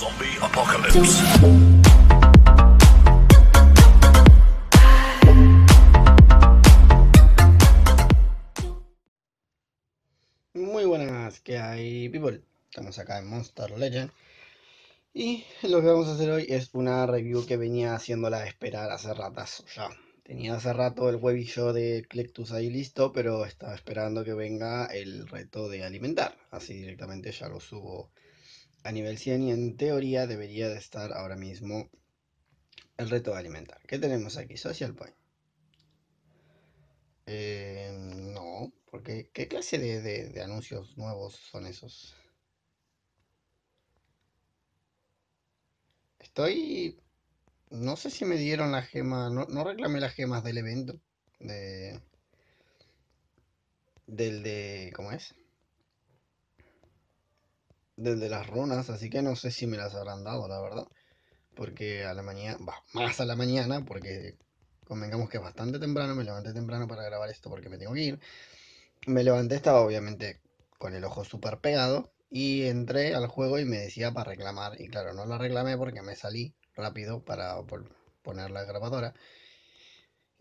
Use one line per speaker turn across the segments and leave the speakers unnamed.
Zombie Apocalypse. Muy buenas, que hay people? Estamos acá en Monster Legend. Y lo que vamos a hacer hoy es una review que venía haciéndola esperar hace ratas ya. Tenía hace rato el huevillo de Clectus ahí listo, pero estaba esperando que venga el reto de alimentar. Así directamente ya lo subo a nivel 100 y en teoría debería de estar ahora mismo el reto de alimentar. ¿Qué tenemos aquí? Social Point. Eh, no, porque ¿qué clase de, anuncios nuevos son esos? Estoy... No sé si me dieron la gema... No, no reclamé las gemas del evento. De... Del de... ¿Cómo es? desde las runas, así que no sé si me las habrán dado, la verdad. Porque a la mañana, más a la mañana, porque convengamos que es bastante temprano, me levanté temprano para grabar esto porque me tengo que ir. Me levanté, estaba obviamente con el ojo súper pegado y entré al juego y me decía para reclamar. Y claro, no la reclamé porque me salí rápido para poner la grabadora.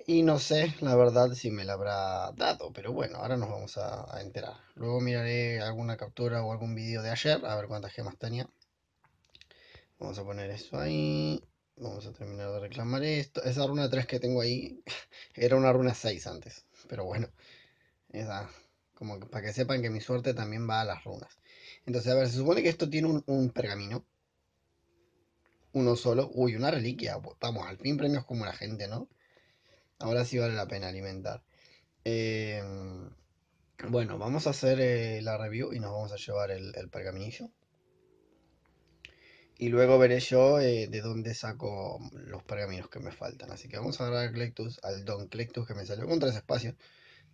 Y no sé, la verdad, si me la habrá dado, pero bueno, ahora nos vamos a, enterar. Luego miraré alguna captura o algún vídeo de ayer, a ver cuántas gemas tenía. Vamos a poner eso ahí. Vamos a terminar de reclamar esto. Esa runa 3 que tengo ahí era una runa 6 antes, pero bueno. Esa, como para que sepan que mi suerte también va a las runas. Entonces, a ver, se supone que esto tiene un, un pergamino. Uno solo. Uy, una reliquia. Vamos, al fin premios como la gente, ¿no? ahora sí vale la pena alimentar. Em, bueno, vamos a hacer eh, la review y nos vamos a llevar el, pergaminillo. Y luego veré yo eh, de dónde saco los pergaminos que me faltan. Así que vamos a agarrar a Clectus, al Don Clectus que me salió con tres espacios.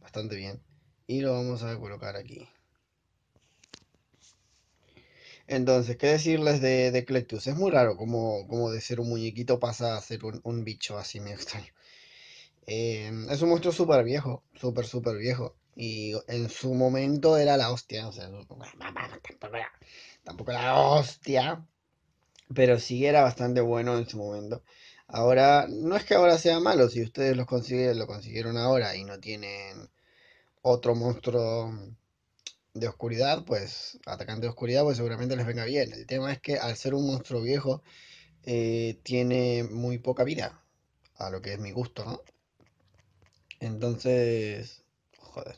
Bastante bien. Y lo vamos a colocar aquí. Entonces, ¿qué decirles de, de Clectus? Es muy raro como, de ser un muñequito pasa a ser un, un bicho así medio extraño. Em, es un monstruo súper viejo, súper, súper viejo. Y en su momento era la hostia, o sea, tampoco era, la hostia, pero sí era bastante bueno en su momento. Ahora, no es que ahora sea malo, si ustedes lo consiguieron ahora y no tienen otro monstruo de oscuridad, pues atacante de oscuridad, pues seguramente les venga bien. El tema es que al ser un monstruo viejo, eh, tiene muy poca vida, a lo que es mi gusto, ¿no? Entonces, joder,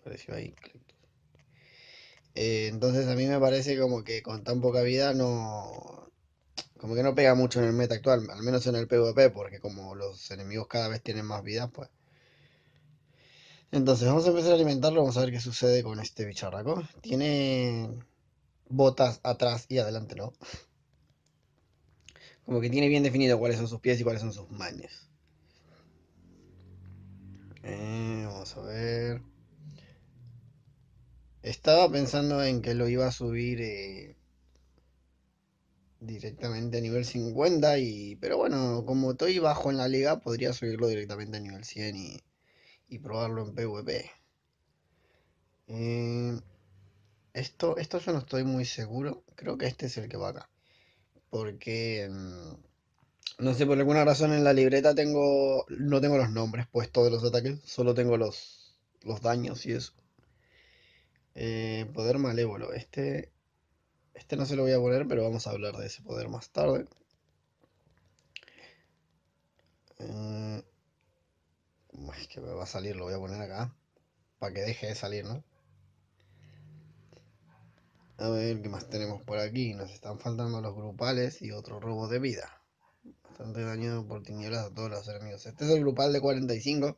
apareció ahí. Eh, entonces a mí me parece como que con tan poca vida no... Como que no pega mucho en el meta actual, al menos en el PvP, porque como los enemigos cada vez tienen más vida, pues... Entonces vamos a empezar a alimentarlo, vamos a ver qué sucede con este bicharraco. Tiene botas atrás y adelante, ¿no? Como que tiene bien definido cuáles son sus pies y cuáles son sus mañas. Eh, vamos a ver. Estaba pensando en que lo iba a subir eh, directamente a nivel 50, y, pero bueno, como estoy bajo en la liga, podría subirlo directamente a nivel 100 y, probarlo en PvP. Eh, esto, esto yo no estoy muy seguro. Creo que este es el que va acá. Porque... Mm, no sé, por alguna razón en la libreta tengo no tengo los nombres puestos de los ataques, solo tengo los, los daños y eso. Eh, poder malévolo, este, este no se lo voy a poner, pero vamos a hablar de ese poder más tarde. Eh, es que me va a salir, lo voy a poner acá, para que deje de salir, ¿no? A ver qué más tenemos por aquí. Nos están faltando los grupales y otro robo de vida. Bastante daño por tinieblas a todos los enemigos. Este es el grupal de 45.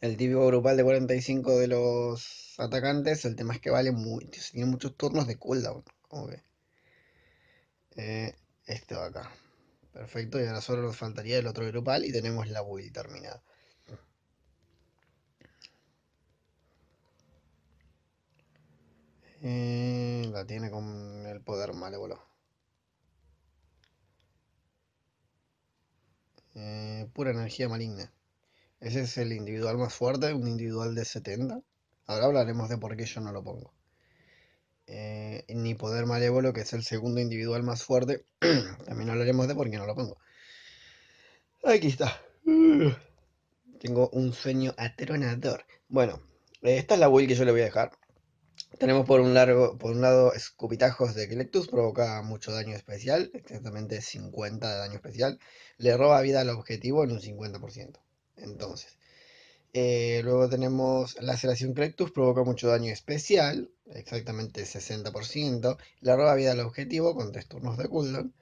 El típico grupal de 45 de los atacantes. El tema es que vale muy. Tiene muchos turnos de cooldown. Como que. Eh, este va acá. Perfecto. Y ahora solo nos faltaría el otro grupal y tenemos la build terminada. Eh, la tiene con el poder malévolo. Eh, pura energía maligna. Ese es el individual más fuerte, un individual de 70. Ahora hablaremos de por qué yo no lo pongo. Eh, ni poder malévolo, que es el segundo individual más fuerte. También hablaremos de por qué no lo pongo. Aquí está. Tengo un sueño atronador. Bueno, esta es la build que yo le voy a dejar. Tenemos por un, por un lado escupitajos de Clectus, provoca mucho daño especial, exactamente 50 de daño especial. Le roba vida al objetivo en un 50%. Entonces, eh, luego tenemos laceración Clectus, provoca mucho daño especial, exactamente 60%. Le roba vida al objetivo con 3 turnos de cooldown.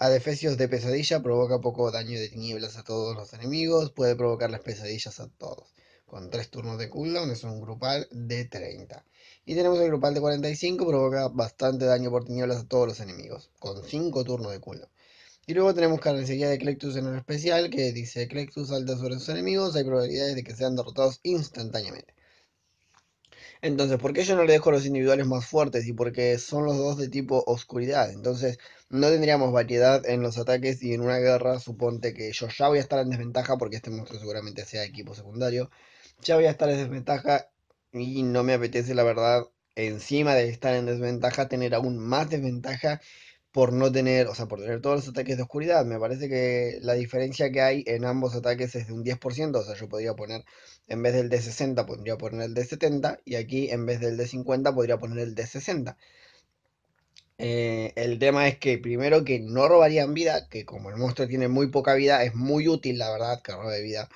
Adefesios de pesadilla provoca poco daño de tinieblas a todos los enemigos, puede provocar las pesadillas a todos. Con 3 turnos de cooldown es un grupal de 30. Y tenemos el grupal de 45, provoca bastante daño por tinieblas a todos los enemigos, con 5 turnos de culo. Y luego tenemos carnicería de Clectus en el especial, que dice Clectus salta sobre sus enemigos, hay probabilidades de que sean derrotados instantáneamente. Entonces, ¿por qué yo no le dejo los individuales más fuertes? Y porque son los dos de tipo oscuridad. Entonces, no tendríamos variedad en los ataques y en una guerra, suponte que yo ya voy a estar en desventaja porque este monstruo seguramente sea equipo secundario. Ya voy a estar en desventaja y no me apetece, la verdad, encima de estar en desventaja, tener aún más desventaja por no tener, o sea, por tener todos los ataques de oscuridad. Me parece que la diferencia que hay en ambos ataques es de un 10%, o sea, yo podría poner, en vez del de 60, podría poner el de 70, y aquí en vez del de 50, podría poner el de 60. Eh, el tema es que primero que no robarían vida, que como el monstruo tiene muy poca vida, es muy útil, la verdad, que robe vida.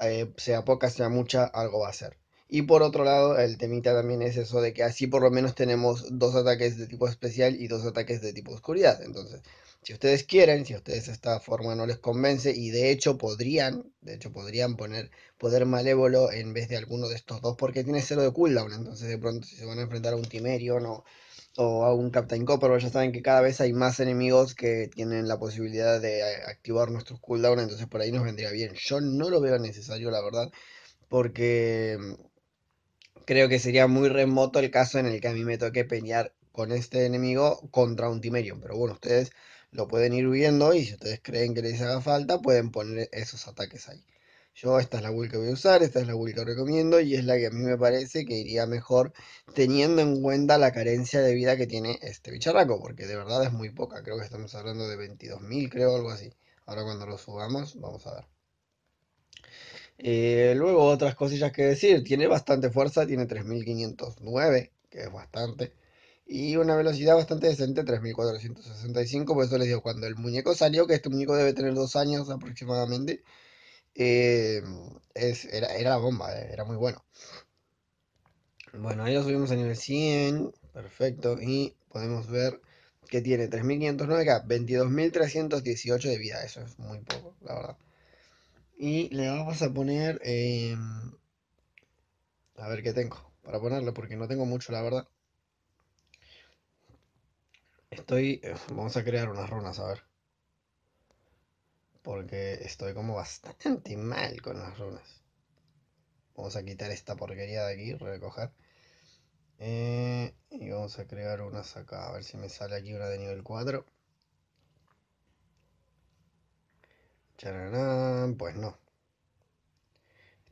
Eh, sea poca, sea mucha, algo va a hacer. Y por otro lado, el temita también es eso de que así por lo menos tenemos dos ataques de tipo especial y dos ataques de tipo oscuridad. Entonces, si ustedes quieren, si a ustedes esta forma no les convence, y de hecho podrían, de hecho podrían poner poder malévolo en vez de alguno de estos dos, porque tiene cero de cooldown. Entonces, de pronto, si se van a enfrentar a un Timerion o, o a un Captain Copper, ya saben que cada vez hay más enemigos que tienen la posibilidad de eh, activar nuestros cooldown. Entonces, por ahí nos vendría bien. Yo no lo veo necesario, la verdad, porque creo que sería muy remoto el caso en el que a mí me toque pelear con este enemigo contra un Timerion. Pero bueno, ustedes lo pueden ir viendo y si ustedes creen que les haga falta, pueden poner esos ataques ahí. Yo esta es la build que voy a usar, esta es la build que recomiendo y es la que a mí me parece que iría mejor teniendo en cuenta la carencia de vida que tiene este bicharraco, porque de verdad es muy poca, creo que estamos hablando de 22.000, creo, algo así. Ahora cuando lo subamos, vamos a ver. Eh, luego otras cosillas que decir, tiene bastante fuerza, tiene 3509, que es bastante, y una velocidad bastante decente, 3465, por eso les digo, cuando el muñeco salió, que este muñeco debe tener dos años aproximadamente, eh, era, la bomba, eh, era muy bueno. Bueno, ahí lo subimos a nivel 100, perfecto, y podemos ver que tiene 3509 22.318 de vida, eso es muy poco, la verdad. Y le vamos a poner... Em, a ver qué tengo para ponerle, porque no tengo mucho, la verdad. Estoy... Eh, vamos a crear unas runas, a ver. Porque estoy como bastante mal con las runas. Vamos a quitar esta porquería de aquí, recoger. Eh, y vamos a crear unas acá, a ver si me sale aquí una de nivel 4. Pues no.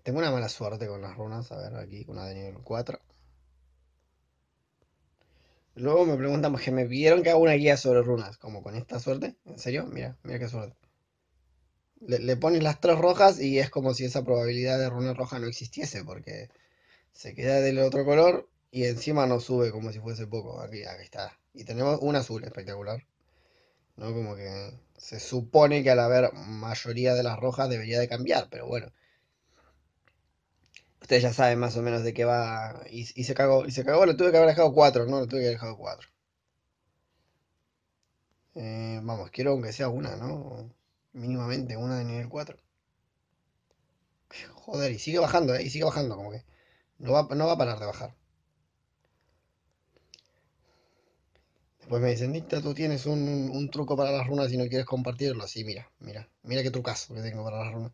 Tengo una mala suerte con las runas. A ver, aquí, una de nivel 4. Luego me preguntan que me vieron que hago una guía sobre runas. Como con esta suerte. ¿En serio? Mira, mira qué suerte. Le, le, pones las tres rojas y es como si esa probabilidad de runa roja no existiese. Porque se queda del otro color y encima no sube como si fuese poco. Aquí, aquí está. Y tenemos un azul espectacular. No como que se supone que al haber mayoría de las rojas debería de cambiar, pero bueno. Ustedes ya saben más o menos de qué va. Y, se cagó, y se cagó, le tuve que haber dejado 4, ¿no? le tuve que haber dejado 4. Eh, vamos, quiero aunque sea una, ¿no? Mínimamente una de nivel 4. Joder, y sigue bajando, ¿eh? Y sigue bajando, como que. No no va a parar de bajar. Después pues me dicen, Dicta, tú tienes un, un, truco para las runas y no quieres compartirlo. Sí, mira, mira, mira qué trucazo que tengo para las runas.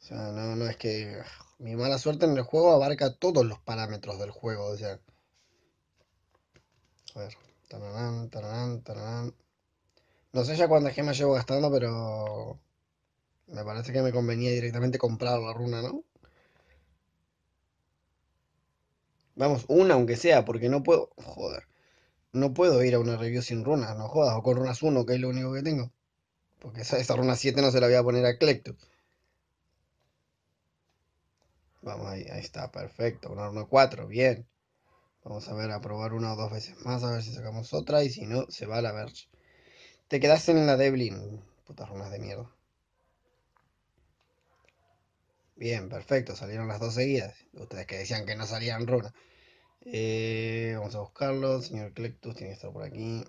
O sea, no, no es que. Mi mala suerte en el juego abarca todos los parámetros del juego. O sea. A ver. No sé ya cuántas gemas llevo gastando, pero. Me parece que me convenía directamente comprar la runa, ¿no? Vamos, una aunque sea, porque no puedo. Joder no puedo ir a una review sin runas, no jodas, o con runas 1, que es lo único que tengo. Porque esa, runa 7 no se la voy a poner a Clecto. Vamos, ahí, ahí está, perfecto. Una runa 4, bien. Vamos a ver, a probar una o dos veces más, a ver si sacamos otra, y si no, se va a la verge. Te quedaste en la Devlin. putas runas de mierda. Bien, perfecto, salieron las dos seguidas. Ustedes que decían que no salían runas. Eh, vamos a buscarlo. Señor Clectus tiene que estar por aquí.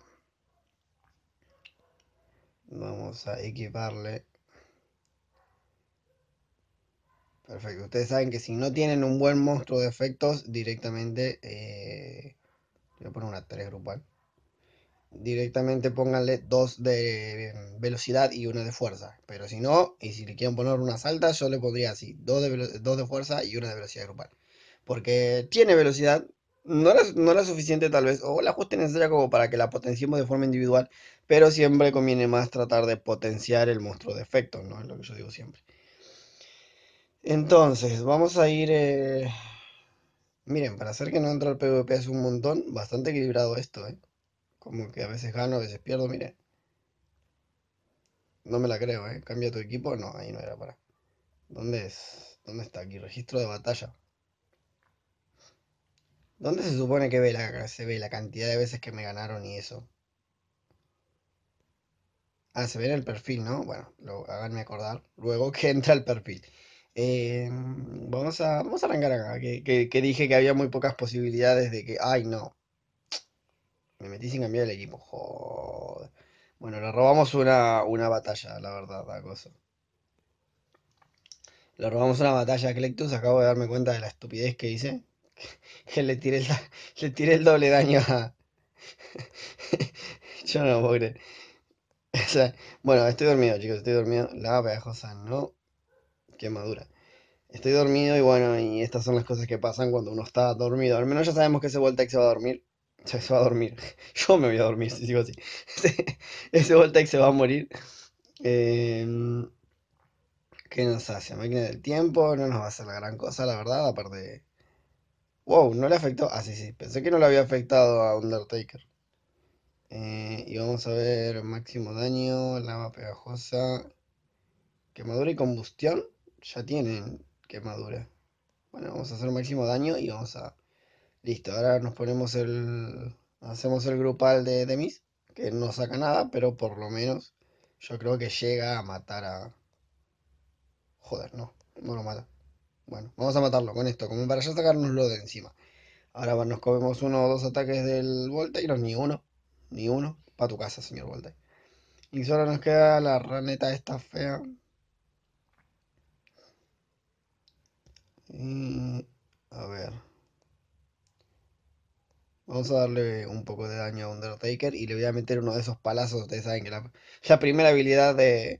Vamos a equiparle. Perfecto. Ustedes saben que si no tienen un buen monstruo de efectos, directamente... Eh, voy a poner una 3 grupal. Directamente pónganle dos de em, velocidad y una de fuerza. Pero si no, y si le quieren poner una salta yo le pondría así. Dos dos de fuerza y una de velocidad grupal. Porque tiene velocidad, no era, suficiente tal vez, o la justa necesaria como para que la potenciemos de forma individual, pero siempre conviene más tratar de potenciar el monstruo de efecto, ¿no? Es lo que yo digo siempre. Entonces, vamos a ir... Eh, miren, para hacer que no entre el PvP es un montón, bastante equilibrado esto, ¿eh? Como que a veces gano, a veces pierdo, miren. No me la creo, ¿eh? Cambia tu equipo, no, ahí no era para. ¿Dónde es? ¿Dónde está aquí? Registro de batalla. ¿Dónde se supone que ve la, se ve la cantidad de veces que me ganaron y eso? Ah, se ve en el perfil, ¿no? Bueno, lo, háganme acordar luego que entra el perfil. Em, vamos, a, arrancar acá, que, dije que había muy pocas posibilidades de que... ¡Ay, no! Me metí sin cambiar el equipo, joder. Bueno, le robamos una, batalla, la verdad, la cosa. Le robamos una batalla a Clectus, acabo de darme cuenta de la estupidez que hice que le tiré el, le el doble daño a... Yo no lo puedo bueno, estoy dormido, chicos, estoy dormido. La pegajosa, ¿no? Qué madura. Estoy dormido y bueno, y estas son las cosas que pasan cuando uno está dormido. Al menos ya sabemos que ese Voltex se va a dormir. O sea, se va a dormir. Yo me voy a dormir si sigo así. ese Voltex se va a morir. Em, ¿Qué nos hace? Máquina del tiempo, no nos va a hacer la gran cosa, la verdad, aparte Wow, no le afectó. Ah, sí, sí. Pensé que no le había afectado a Undertaker. Eh, y vamos a ver máximo daño, lava pegajosa. Quemadura y combustión. Ya tienen quemadura. Bueno, vamos a hacer máximo daño y vamos a... Listo, ahora nos ponemos el... Hacemos el grupal de Demis, que no saca nada, pero por lo menos yo creo que llega a matar a... Joder, no, no lo mata. Bueno, vamos a matarlo con esto, como para ya lo de encima. Ahora nos comemos uno o dos ataques del Volta y no, ni uno. Ni uno. Para tu casa, señor Volta. Y solo nos queda la raneta esta fea. Y, a ver. Vamos a darle un poco de daño a Undertaker y le voy a meter uno de esos palazos. Ustedes saben que la, primera habilidad de,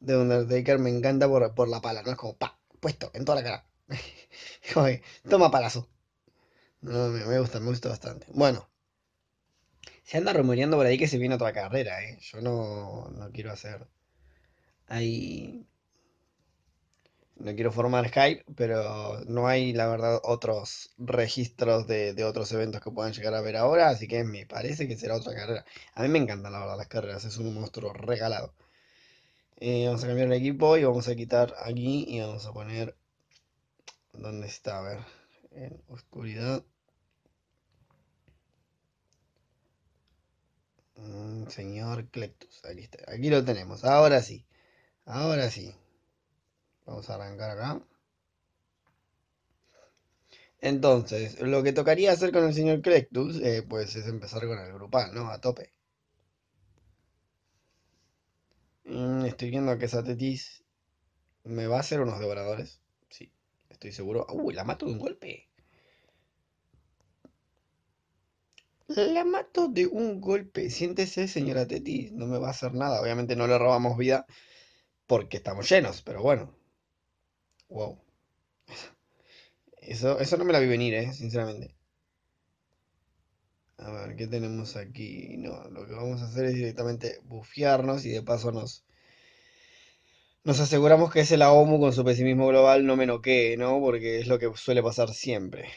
Undertaker me encanta por, por la pala, ¿no? Es como pa, puesto en toda la cara. Joder, toma palazo. No, me, gusta, me gusta bastante. Bueno. Se anda rumoreando por ahí que se viene otra carrera, ¿eh? Yo no, quiero hacer... Ahí... No quiero formar Skype pero no hay, la verdad, otros registros de, de otros eventos que puedan llegar a ver ahora, así que me parece que será otra carrera. A mí me encantan, la verdad, las carreras, es un monstruo regalado. Eh, vamos a cambiar el equipo y vamos a quitar aquí y vamos a poner... donde está? A ver. En oscuridad. Mm, señor Clectus. Aquí está. Aquí lo tenemos. Ahora sí. Ahora sí. Vamos a arrancar acá. Entonces, lo que tocaría hacer con el señor Clectus, eh, pues es empezar con el grupal, ¿no? A tope. estoy viendo que esa tetis me va a hacer unos devoradores. Sí, estoy seguro. la mato de un golpe! La mato de un golpe. Siéntese, señora Tetis. No me va a hacer nada. Obviamente no le robamos vida porque estamos llenos, pero bueno. Wow. Eso, eso no me la vi venir, eh, sinceramente. A ver, ¿qué tenemos aquí? No, lo que vamos a hacer es directamente bufiarnos y de paso nos nos aseguramos que es la OMU con su pesimismo global no me noquee, ¿no? Porque es lo que suele pasar siempre.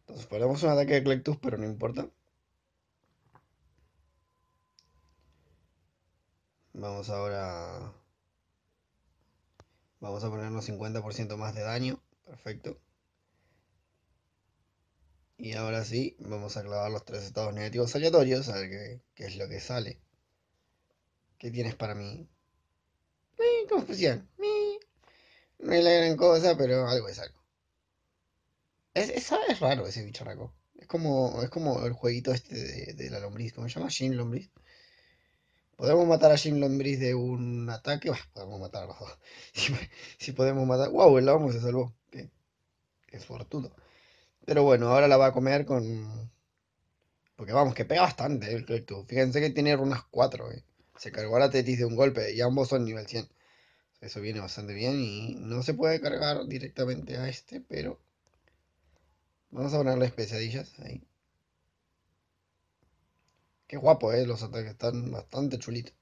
Entonces ponemos un ataque de Clectus, pero no importa. Vamos ahora... Vamos a ponernos 50% más de daño. Perfecto. Y ahora sí, vamos a clavar los tres estados negativos aleatorios, a ver qué, qué es lo que sale. ¿Qué tienes para mí? confusión mi No es la gran cosa, pero algo es algo. Es, raro ese bicharraco. Es como, es como el jueguito este de, la lombriz. ¿Cómo se llama? Shin Lombriz. Podemos matar a Shin Lombriz de un ataque. podemos matar a los dos. Si, podemos matar. ¡Wow! El lobo se salvó. Qué, es Pero bueno, ahora la va a comer con. Porque vamos, que pega bastante eh, el Fíjense que tiene runas 4. Se cargó a la Tetis de un golpe y ambos son nivel 100. Eso viene bastante bien y no se puede cargar directamente a este, pero vamos a ponerle pesadillas ahí. Qué guapo, eh, los ataques están bastante chulitos.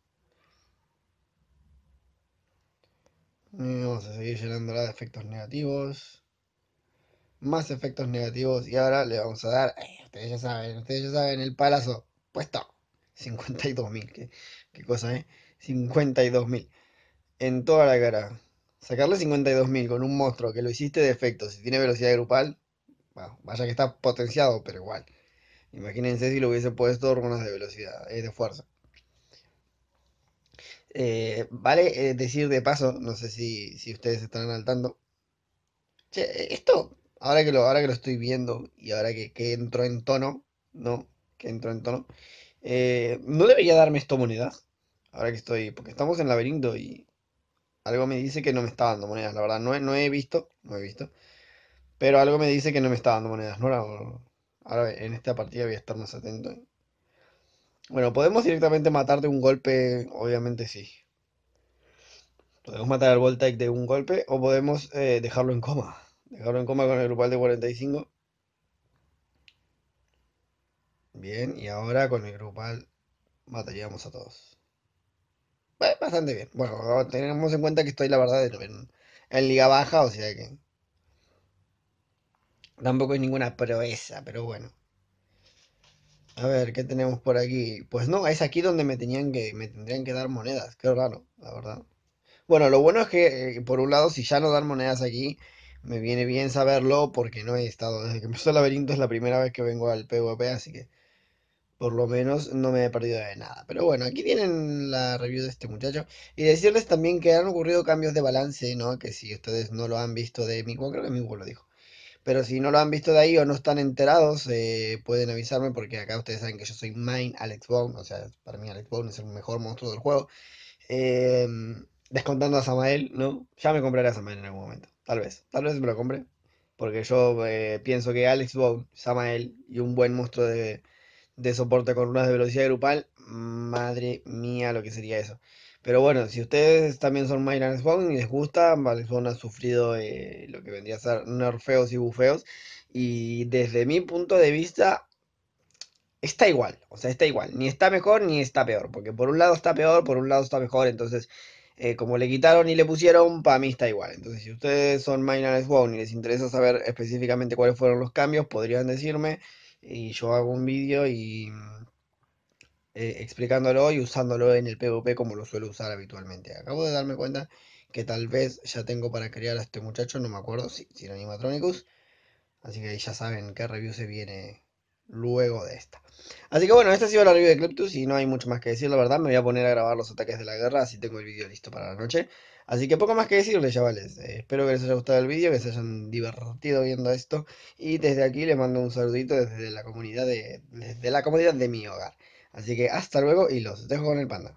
vamos a seguir llenándola de efectos negativos. Más efectos negativos. Y ahora le vamos a dar. Eh, ustedes ya saben, ustedes ya saben, el palazo. Puesto. 52.000. Que qué cosa, ¿eh? 52.000 en toda la cara. Sacarle 52.000 con un monstruo que lo hiciste de efecto, si tiene velocidad grupal, vaya que está potenciado, pero igual. Imagínense si lo hubiese puesto hormonas de velocidad, es eh, de fuerza. Eh, vale eh, decir de paso, no sé si, ustedes están al esto, ahora que, lo, ahora que lo estoy viendo y ahora que, que entro en tono, ¿no? Que entro en tono. ¿No debería darme esto monedas? Ahora que estoy. Porque estamos en laberinto y. Algo me dice que no me está dando monedas, la verdad. No he, no he visto. No he visto. Pero algo me dice que no me está dando monedas, ¿no? Ahora, en esta partida voy a estar más atento. Bueno, podemos directamente matar de un golpe, obviamente sí. Podemos matar al Voltaic de un golpe o podemos eh, dejarlo en coma. Dejarlo en coma con el grupal de 45. Bien, y ahora con el grupal mataríamos a todos bastante bien. Bueno, tenemos en cuenta que estoy, la verdad, en, liga baja, o sea que tampoco hay ninguna proeza, pero bueno. A ver, ¿qué tenemos por aquí? Pues no, es aquí donde me tenían que, me tendrían que dar monedas. Qué raro, la verdad. Bueno, lo bueno es que, eh, por un lado, si ya no dan monedas aquí, me viene bien saberlo porque no he estado. Desde que empezó el laberinto es la primera vez que vengo al PvP, así que por lo menos no me he perdido de nada. Pero bueno, aquí tienen la review de este muchacho. Y decirles también que han ocurrido cambios de balance, ¿no? Que si ustedes no lo han visto de mi creo que mi lo dijo. Pero si no lo han visto de ahí o no están enterados, eh, pueden avisarme porque acá ustedes saben que yo soy mine Alex Bone. O sea, para mí Alex Bone es el mejor monstruo del juego. Em, descontando a Samael, ¿no? Ya me compraré a Samael en algún momento. Tal vez. Tal vez me lo compre. Porque yo eh, pienso que Alex Bone, Samael y un buen monstruo de de soporte con runas de velocidad grupal, madre mía lo que sería eso. Pero bueno, si ustedes también son and Spawn y les gusta, Valspawn ha sufrido eh, lo que vendría a ser nerfeos y bufeos. Y desde mi punto de vista, está igual. O sea, está igual. Ni está mejor ni está peor. Porque por un lado está peor, por un lado está mejor. Entonces, eh, como le quitaron y le pusieron, para mí está igual. Entonces, si ustedes son and Spawn y les interesa saber específicamente cuáles fueron los cambios, podrían decirme y yo hago un vídeo y eh, explicándolo y usándolo en el PvP como lo suelo usar habitualmente. Acabo de darme cuenta que tal vez ya tengo para crear a este muchacho, no me acuerdo si, si era animatronicus. Así que ahí ya saben qué review se viene luego de esta. Así que bueno, esta ha sido la review de Kleptus y no hay mucho más que decir, la verdad. Me voy a poner a grabar los ataques de la guerra, así tengo el vídeo listo para la noche. Así que poco más que decirles, chavales. Eh, espero que les haya gustado el vídeo, que se hayan divertido viendo esto. Y desde aquí les mando un saludito desde la comunidad de, desde la comunidad de mi hogar. Así que hasta luego y los dejo con el panda.